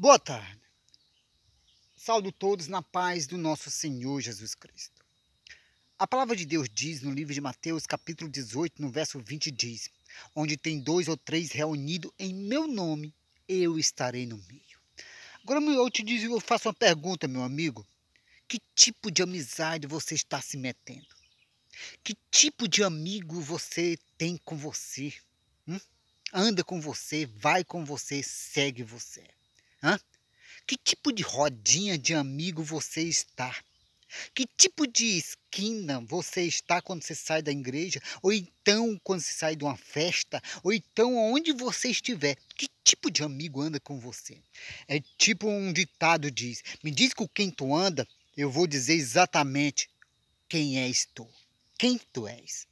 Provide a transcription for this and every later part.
Boa tarde. Saúdo todos na paz do nosso Senhor Jesus Cristo. A palavra de Deus diz no livro de Mateus, capítulo 18, no verso 20, diz: Onde tem dois ou três reunidos em meu nome, eu estarei no meio. Agora eu te digo, eu faço uma pergunta, meu amigo. Que tipo de amizade você está se metendo? Que tipo de amigo você tem com você? Hum? Anda com você, vai com você, segue você. Hã? Que tipo de rodinha de amigo você está? Que tipo de esquina você está quando você sai da igreja? Ou então quando você sai de uma festa? Ou então onde você estiver? Que tipo de amigo anda com você? É tipo um ditado diz: Me diz com quem tu anda, eu vou dizer exatamente quem és tu. Quem tu és.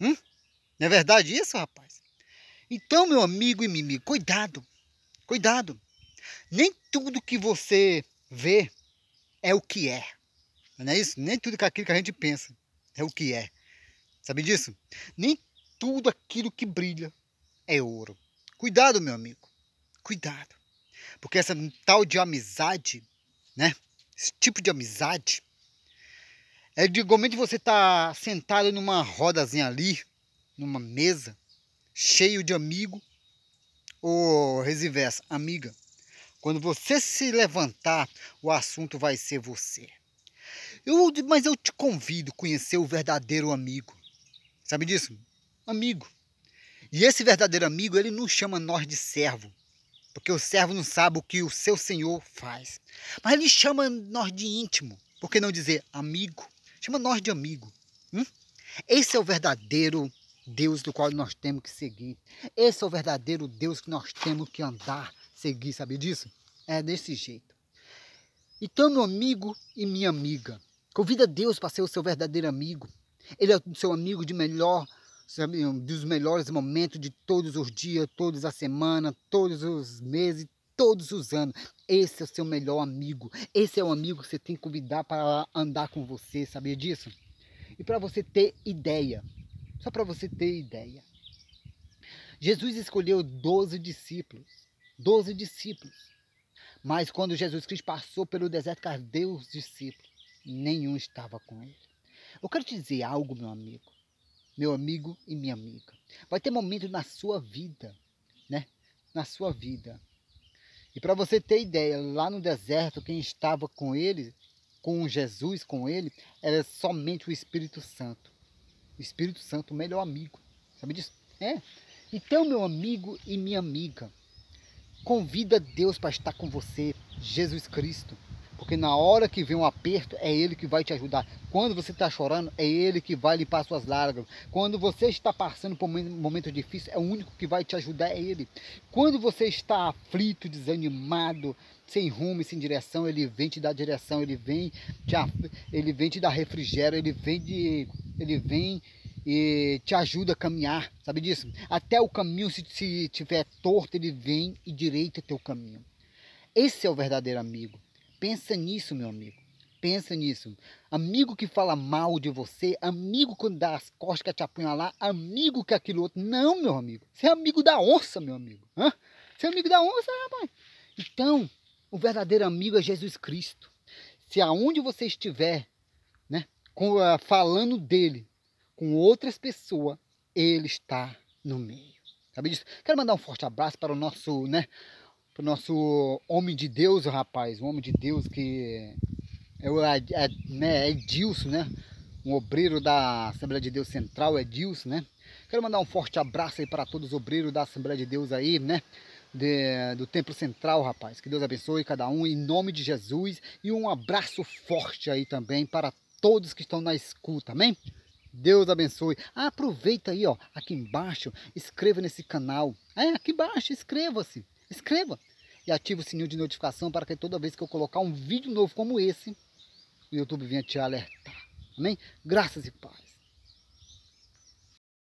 Hum? Não é verdade isso, rapaz? Então, meu amigo e inimigo, cuidado, cuidado. Nem tudo que você vê é o que é. Não é isso? Nem tudo que aquilo que a gente pensa é o que é. Sabe disso? Nem tudo aquilo que brilha é ouro. Cuidado, meu amigo. Cuidado. Porque essa tal de amizade, né? Esse tipo de amizade é de igualmente você tá sentado numa rodazinha ali, numa mesa, cheio de amigo ou reversa, amiga. Quando você se levantar, o assunto vai ser você. Eu, mas eu te convido a conhecer o verdadeiro amigo. Sabe disso? Amigo. E esse verdadeiro amigo, ele não chama nós de servo, porque o servo não sabe o que o seu senhor faz. Mas ele chama nós de íntimo, por que não dizer amigo? Chama nós de amigo. Hum? Esse é o verdadeiro Deus do qual nós temos que seguir. Esse é o verdadeiro Deus que nós temos que andar seguir, sabe disso? É desse jeito. Então, meu amigo e minha amiga, convida Deus para ser o seu verdadeiro amigo. Ele é o seu amigo de melhor, dos melhores momentos de todos os dias, todas as semanas, todos os meses, todos os anos. Esse é o seu melhor amigo. Esse é o amigo que você tem que convidar para andar com você, sabia disso? E para você ter ideia, só para você ter ideia, Jesus escolheu 12 discípulos doze discípulos. Mas quando Jesus Cristo passou pelo deserto, com os discípulos? Nenhum estava com ele. Eu quero te dizer algo, meu amigo, meu amigo e minha amiga. Vai ter momentos na sua vida, né? Na sua vida. E para você ter ideia, lá no deserto, quem estava com ele, com Jesus, com ele, era somente o Espírito Santo. O Espírito Santo, o melhor amigo. Sabe disso? É. Então, meu amigo e minha amiga, Convida Deus para estar com você, Jesus Cristo. Porque na hora que vem um aperto, é Ele que vai te ajudar. Quando você está chorando, é Ele que vai limpar suas lágrimas. Quando você está passando por um momento difícil, é o único que vai te ajudar, é Ele. Quando você está aflito, desanimado, sem rumo e sem direção, Ele vem te dar direção, Ele vem te, af... ele vem te dar refrigério, Ele vem, de, ele vem e te ajuda a caminhar, sabe disso? Uhum. Até o caminho, se, se tiver torto, ele vem e direita teu caminho. Esse é o verdadeiro amigo. Pensa nisso, meu amigo. Pensa nisso. Amigo que fala mal de você, amigo que dá as costas que te apunhalar, amigo que aquilo outro. Não, meu amigo. Você é amigo da onça, meu amigo. Hã? Você é amigo da onça, rapaz. Então, o verdadeiro amigo é Jesus Cristo. Se aonde você estiver, né, ah, falando dele, com outras pessoas, ele está no meio. Sabe disso? Quero mandar um forte abraço para o nosso, né? Para o nosso homem de Deus, rapaz. o homem de Deus que é o é, é, né, Edilson, né? Um obreiro da Assembleia de Deus Central, Edilson, né? Quero mandar um forte abraço aí para todos os obreiros da Assembleia de Deus aí, né? De, do Templo Central, rapaz. Que Deus abençoe cada um em nome de Jesus. E um abraço forte aí também para todos que estão na escuta, amém? Deus abençoe. Ah, aproveita aí, ó, aqui embaixo, inscreva nesse canal. É, aqui embaixo, inscreva-se. Inscreva. E ative o sininho de notificação para que toda vez que eu colocar um vídeo novo como esse, o YouTube venha te alertar. Amém? Graças e paz.